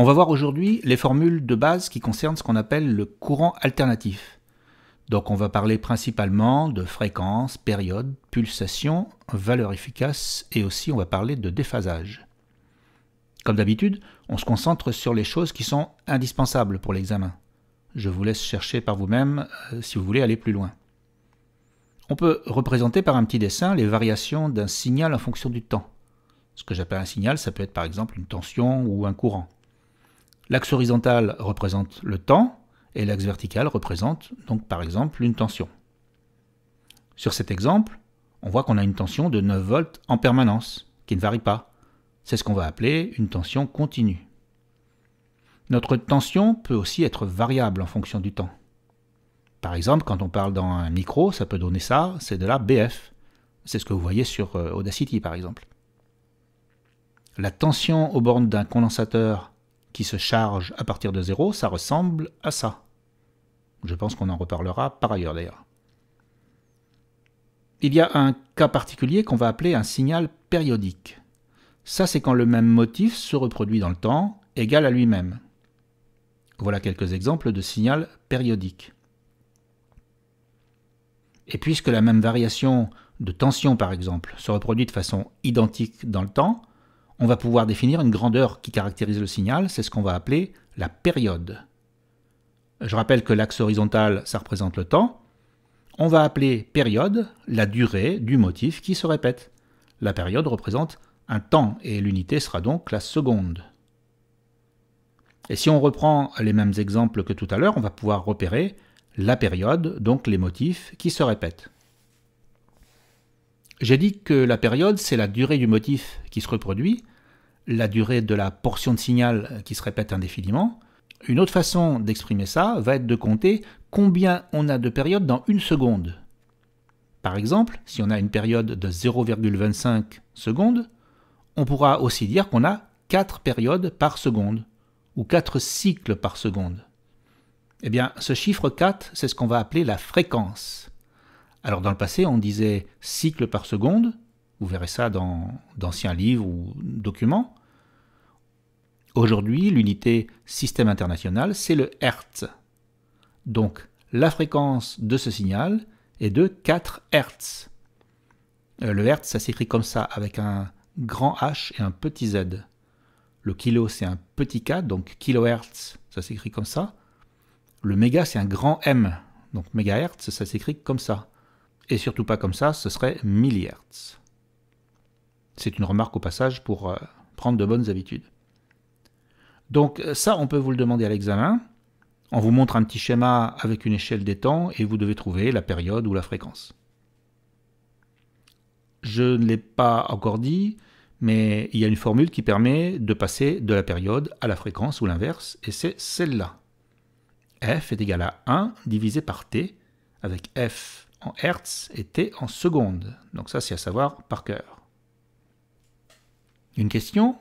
On va voir aujourd'hui les formules de base qui concernent ce qu'on appelle le courant alternatif. Donc on va parler principalement de fréquence, période, pulsation, valeur efficace et aussi on va parler de déphasage. Comme d'habitude, on se concentre sur les choses qui sont indispensables pour l'examen. Je vous laisse chercher par vous-même euh, si vous voulez aller plus loin. On peut représenter par un petit dessin les variations d'un signal en fonction du temps. Ce que j'appelle un signal, ça peut être par exemple une tension ou un courant. L'axe horizontal représente le temps et l'axe vertical représente donc par exemple une tension. Sur cet exemple, on voit qu'on a une tension de 9 volts en permanence, qui ne varie pas. C'est ce qu'on va appeler une tension continue. Notre tension peut aussi être variable en fonction du temps. Par exemple, quand on parle dans un micro, ça peut donner ça, c'est de la BF. C'est ce que vous voyez sur euh, Audacity par exemple. La tension aux bornes d'un condensateur qui se charge à partir de zéro, ça ressemble à ça. Je pense qu'on en reparlera par ailleurs d'ailleurs. Il y a un cas particulier qu'on va appeler un signal périodique. Ça, c'est quand le même motif se reproduit dans le temps, égal à lui-même. Voilà quelques exemples de signal périodique. Et puisque la même variation de tension, par exemple, se reproduit de façon identique dans le temps, on va pouvoir définir une grandeur qui caractérise le signal, c'est ce qu'on va appeler la période. Je rappelle que l'axe horizontal, ça représente le temps. On va appeler période la durée du motif qui se répète. La période représente un temps et l'unité sera donc la seconde. Et si on reprend les mêmes exemples que tout à l'heure, on va pouvoir repérer la période, donc les motifs qui se répètent. J'ai dit que la période, c'est la durée du motif qui se reproduit, la durée de la portion de signal qui se répète indéfiniment. Une autre façon d'exprimer ça va être de compter combien on a de périodes dans une seconde. Par exemple, si on a une période de 0,25 secondes, on pourra aussi dire qu'on a 4 périodes par seconde, ou 4 cycles par seconde. Eh bien, ce chiffre 4, c'est ce qu'on va appeler la fréquence. Alors dans le passé, on disait cycle par seconde, vous verrez ça dans d'anciens livres ou documents. Aujourd'hui, l'unité système international, c'est le Hertz. Donc, la fréquence de ce signal est de 4 Hertz. Euh, le Hertz, ça s'écrit comme ça, avec un grand H et un petit Z. Le kilo, c'est un petit K, donc kilohertz, ça s'écrit comme ça. Le méga, c'est un grand M, donc mégahertz, ça s'écrit comme ça. Et surtout pas comme ça, ce serait millihertz. C'est une remarque au passage pour euh, prendre de bonnes habitudes. Donc euh, ça, on peut vous le demander à l'examen. On vous montre un petit schéma avec une échelle des temps et vous devez trouver la période ou la fréquence. Je ne l'ai pas encore dit, mais il y a une formule qui permet de passer de la période à la fréquence ou l'inverse, et c'est celle-là. F est égal à 1 divisé par T, avec F en Hertz et T en secondes. Donc ça, c'est à savoir par cœur. Une question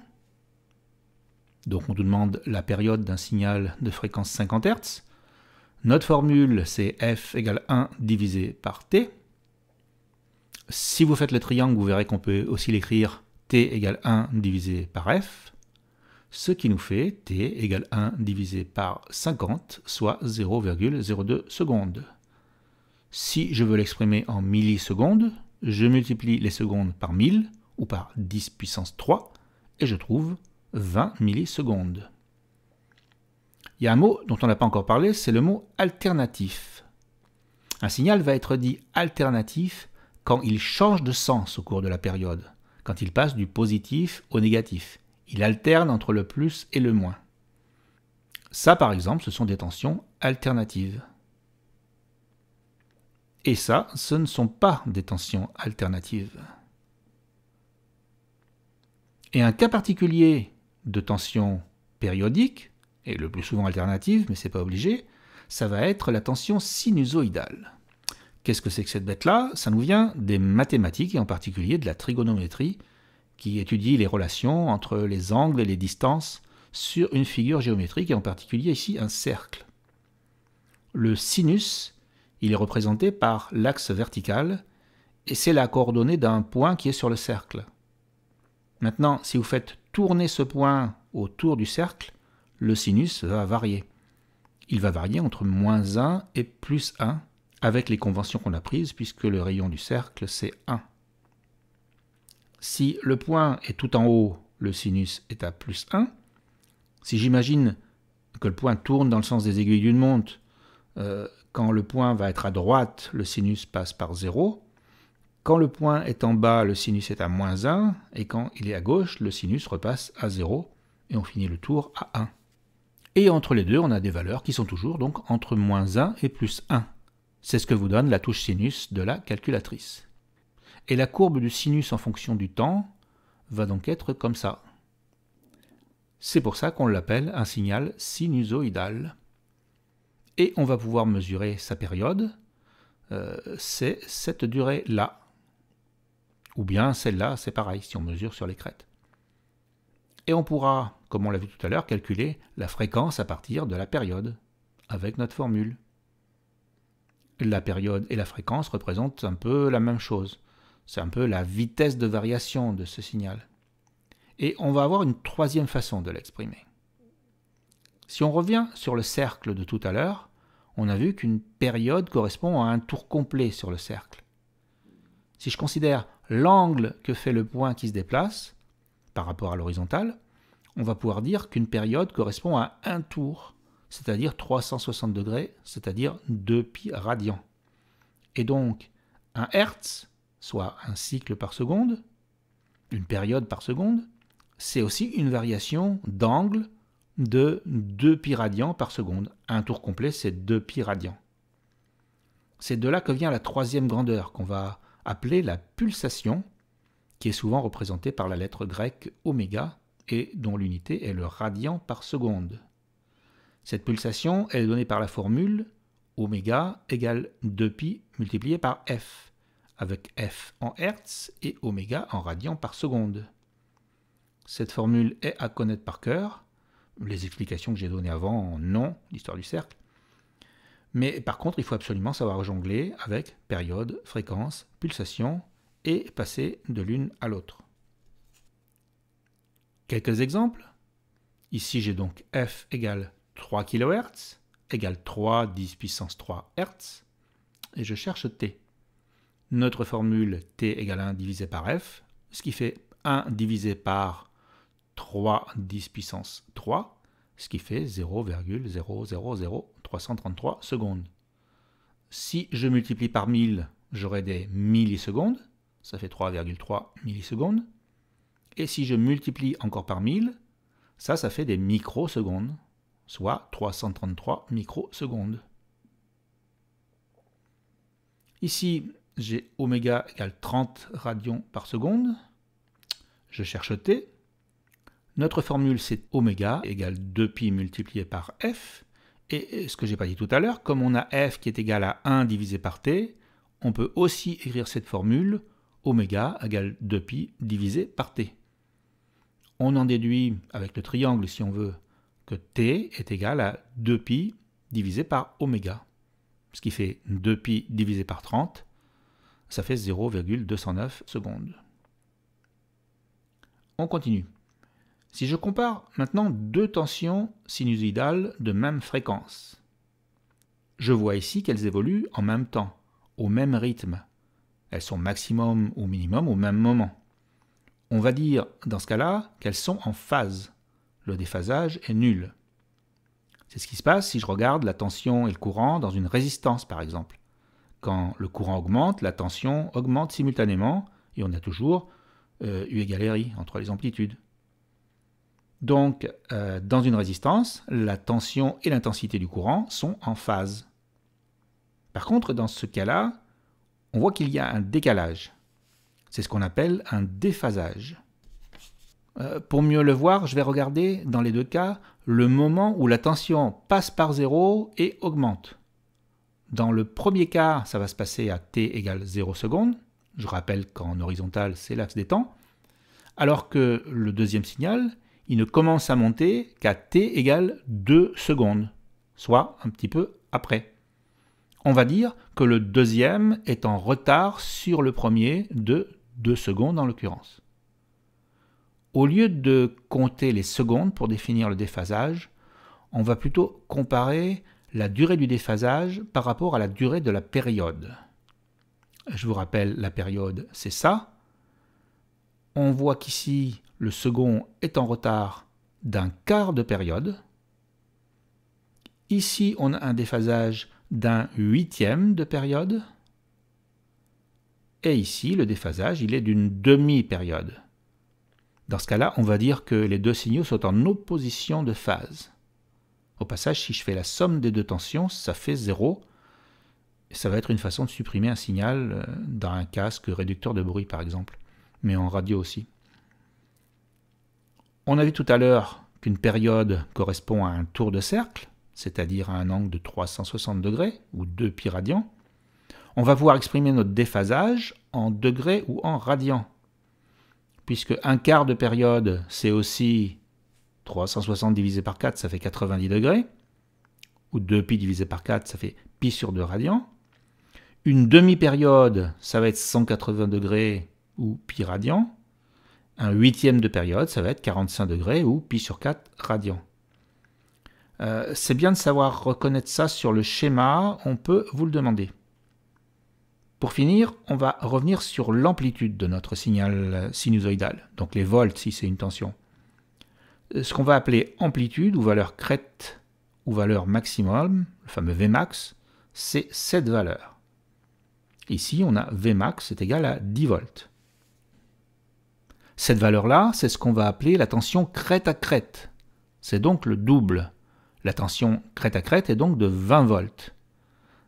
donc on nous demande la période d'un signal de fréquence 50 Hz. Notre formule, c'est f égale 1 divisé par t. Si vous faites le triangle, vous verrez qu'on peut aussi l'écrire t égale 1 divisé par f, ce qui nous fait t égale 1 divisé par 50, soit 0,02 secondes. Si je veux l'exprimer en millisecondes, je multiplie les secondes par 1000 ou par 10 puissance 3 et je trouve 20 millisecondes. Il y a un mot dont on n'a pas encore parlé, c'est le mot alternatif. Un signal va être dit alternatif quand il change de sens au cours de la période, quand il passe du positif au négatif. Il alterne entre le plus et le moins. Ça, par exemple, ce sont des tensions alternatives. Et ça, ce ne sont pas des tensions alternatives. Et un cas particulier de tension périodique, et le plus souvent alternative, mais c'est pas obligé, ça va être la tension sinusoïdale. Qu'est-ce que c'est que cette bête-là Ça nous vient des mathématiques, et en particulier de la trigonométrie, qui étudie les relations entre les angles et les distances sur une figure géométrique, et en particulier ici un cercle. Le sinus, il est représenté par l'axe vertical, et c'est la coordonnée d'un point qui est sur le cercle. Maintenant, si vous faites tourner ce point autour du cercle, le sinus va varier. Il va varier entre moins 1 et plus 1 avec les conventions qu'on a prises puisque le rayon du cercle c'est 1. Si le point est tout en haut, le sinus est à plus 1. Si j'imagine que le point tourne dans le sens des aiguilles d'une montre, euh, quand le point va être à droite, le sinus passe par 0. Quand le point est en bas, le sinus est à moins 1, et quand il est à gauche, le sinus repasse à 0, et on finit le tour à 1. Et entre les deux, on a des valeurs qui sont toujours donc entre moins 1 et plus 1. C'est ce que vous donne la touche sinus de la calculatrice. Et la courbe du sinus en fonction du temps va donc être comme ça. C'est pour ça qu'on l'appelle un signal sinusoïdal. Et on va pouvoir mesurer sa période, euh, c'est cette durée-là. Ou bien celle-là, c'est pareil, si on mesure sur les crêtes. Et on pourra, comme on l'a vu tout à l'heure, calculer la fréquence à partir de la période, avec notre formule. La période et la fréquence représentent un peu la même chose. C'est un peu la vitesse de variation de ce signal. Et on va avoir une troisième façon de l'exprimer. Si on revient sur le cercle de tout à l'heure, on a vu qu'une période correspond à un tour complet sur le cercle. Si je considère l'angle que fait le point qui se déplace par rapport à l'horizontale, on va pouvoir dire qu'une période correspond à un tour, c'est-à-dire 360 degrés, c'est-à-dire 2 pi radians. Et donc, un hertz, soit un cycle par seconde, une période par seconde, c'est aussi une variation d'angle de 2 π radians par seconde. Un tour complet, c'est 2 π radians. C'est de là que vient la troisième grandeur qu'on va appelée la pulsation, qui est souvent représentée par la lettre grecque oméga et dont l'unité est le radian par seconde. Cette pulsation est donnée par la formule oméga égale 2pi multiplié par f, avec f en hertz et oméga en radian par seconde. Cette formule est à connaître par cœur. Les explications que j'ai données avant, non, l'histoire du cercle. Mais par contre, il faut absolument savoir jongler avec période, fréquence, pulsation et passer de l'une à l'autre. Quelques exemples. Ici, j'ai donc f égale 3 kHz, égale 3, 10 puissance 3 Hz, et je cherche t. Notre formule t égale 1 divisé par f, ce qui fait 1 divisé par 3, 10 puissance 3, ce qui fait 0,0000 333 secondes. Si je multiplie par 1000, j'aurai des millisecondes, ça fait 3,3 millisecondes. Et si je multiplie encore par 1000, ça, ça fait des microsecondes, soit 333 microsecondes. Ici, j'ai oméga égale 30 radians par seconde. Je cherche t. Notre formule, c'est oméga égale 2pi multiplié par f et ce que j'ai pas dit tout à l'heure, comme on a f qui est égal à 1 divisé par t, on peut aussi écrire cette formule oméga égale 2pi divisé par t. On en déduit, avec le triangle si on veut, que t est égal à 2pi divisé par oméga. Ce qui fait 2pi divisé par 30, ça fait 0,209 secondes. On continue. Si je compare maintenant deux tensions sinusoïdales de même fréquence, je vois ici qu'elles évoluent en même temps, au même rythme. Elles sont maximum ou minimum au même moment. On va dire dans ce cas-là qu'elles sont en phase. Le déphasage est nul. C'est ce qui se passe si je regarde la tension et le courant dans une résistance par exemple. Quand le courant augmente, la tension augmente simultanément et on a toujours euh, U égale RI entre les amplitudes. Donc, euh, dans une résistance, la tension et l'intensité du courant sont en phase. Par contre, dans ce cas-là, on voit qu'il y a un décalage. C'est ce qu'on appelle un déphasage. Euh, pour mieux le voir, je vais regarder dans les deux cas le moment où la tension passe par zéro et augmente. Dans le premier cas, ça va se passer à t égale 0 seconde, Je rappelle qu'en horizontal, c'est l'axe des temps. Alors que le deuxième signal, il ne commence à monter qu'à t égale 2 secondes, soit un petit peu après. On va dire que le deuxième est en retard sur le premier de 2 secondes en l'occurrence. Au lieu de compter les secondes pour définir le déphasage, on va plutôt comparer la durée du déphasage par rapport à la durée de la période. Je vous rappelle, la période, c'est ça. On voit qu'ici, le second est en retard d'un quart de période. Ici, on a un déphasage d'un huitième de période. Et ici, le déphasage, il est d'une demi-période. Dans ce cas-là, on va dire que les deux signaux sont en opposition de phase. Au passage, si je fais la somme des deux tensions, ça fait 0. Ça va être une façon de supprimer un signal euh, dans un casque réducteur de bruit, par exemple, mais en radio aussi. On a vu tout à l'heure qu'une période correspond à un tour de cercle, c'est-à-dire à un angle de 360 degrés ou 2 pi radians. On va pouvoir exprimer notre déphasage en degrés ou en radians, puisque un quart de période, c'est aussi 360 divisé par 4, ça fait 90 degrés, ou 2pi divisé par 4, ça fait pi sur 2 radians. Une demi-période, ça va être 180 degrés ou pi radians un huitième de période, ça va être 45 degrés ou pi sur 4 radians. Euh, c'est bien de savoir reconnaître ça sur le schéma, on peut vous le demander. Pour finir, on va revenir sur l'amplitude de notre signal sinusoïdal, donc les volts si c'est une tension. Euh, ce qu'on va appeler amplitude ou valeur crête ou valeur maximum, le fameux Vmax, c'est cette valeur. Ici, on a Vmax, c'est égal à 10 volts. Cette valeur-là, c'est ce qu'on va appeler la tension crête à crête. C'est donc le double. La tension crête à crête est donc de 20 volts.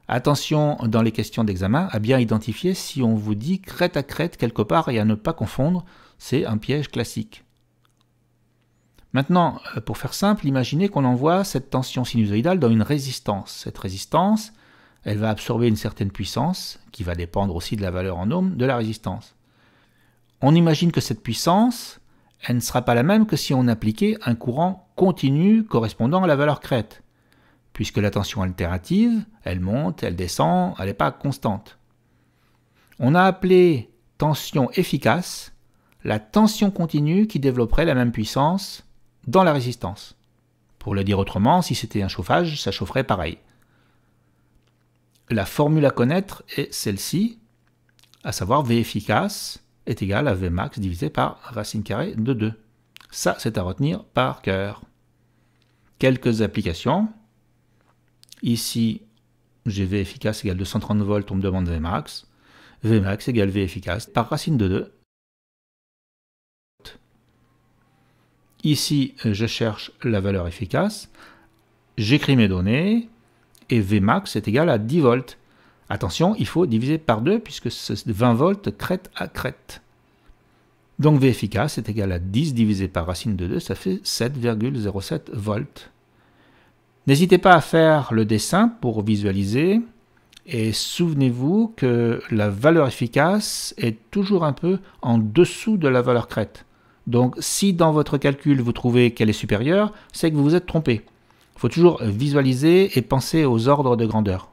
Attention dans les questions d'examen à bien identifier si on vous dit crête à crête quelque part et à ne pas confondre, c'est un piège classique. Maintenant, euh, pour faire simple, imaginez qu'on envoie cette tension sinusoïdale dans une résistance. Cette résistance, elle va absorber une certaine puissance, qui va dépendre aussi de la valeur en ohm de la résistance on imagine que cette puissance, elle ne sera pas la même que si on appliquait un courant continu correspondant à la valeur crête, puisque la tension alternative, elle monte, elle descend, elle n'est pas constante. On a appelé tension efficace la tension continue qui développerait la même puissance dans la résistance. Pour le dire autrement, si c'était un chauffage, ça chaufferait pareil. La formule à connaître est celle-ci, à savoir V efficace est égal à Vmax divisé par racine carrée de 2. Ça, c'est à retenir par cœur. Quelques applications. Ici, j'ai V efficace égale 230 volts, on me demande Vmax. Vmax égale V efficace par racine de 2. Ici, je cherche la valeur efficace. J'écris mes données et Vmax est égal à 10 volts. Attention, il faut diviser par 2 puisque c'est 20 volts crête à crête. Donc V efficace est égal à 10 divisé par racine de 2, ça fait 7,07 volts. N'hésitez pas à faire le dessin pour visualiser et souvenez-vous que la valeur efficace est toujours un peu en dessous de la valeur crête. Donc si dans votre calcul vous trouvez qu'elle est supérieure, c'est que vous vous êtes trompé. Il faut toujours visualiser et penser aux ordres de grandeur.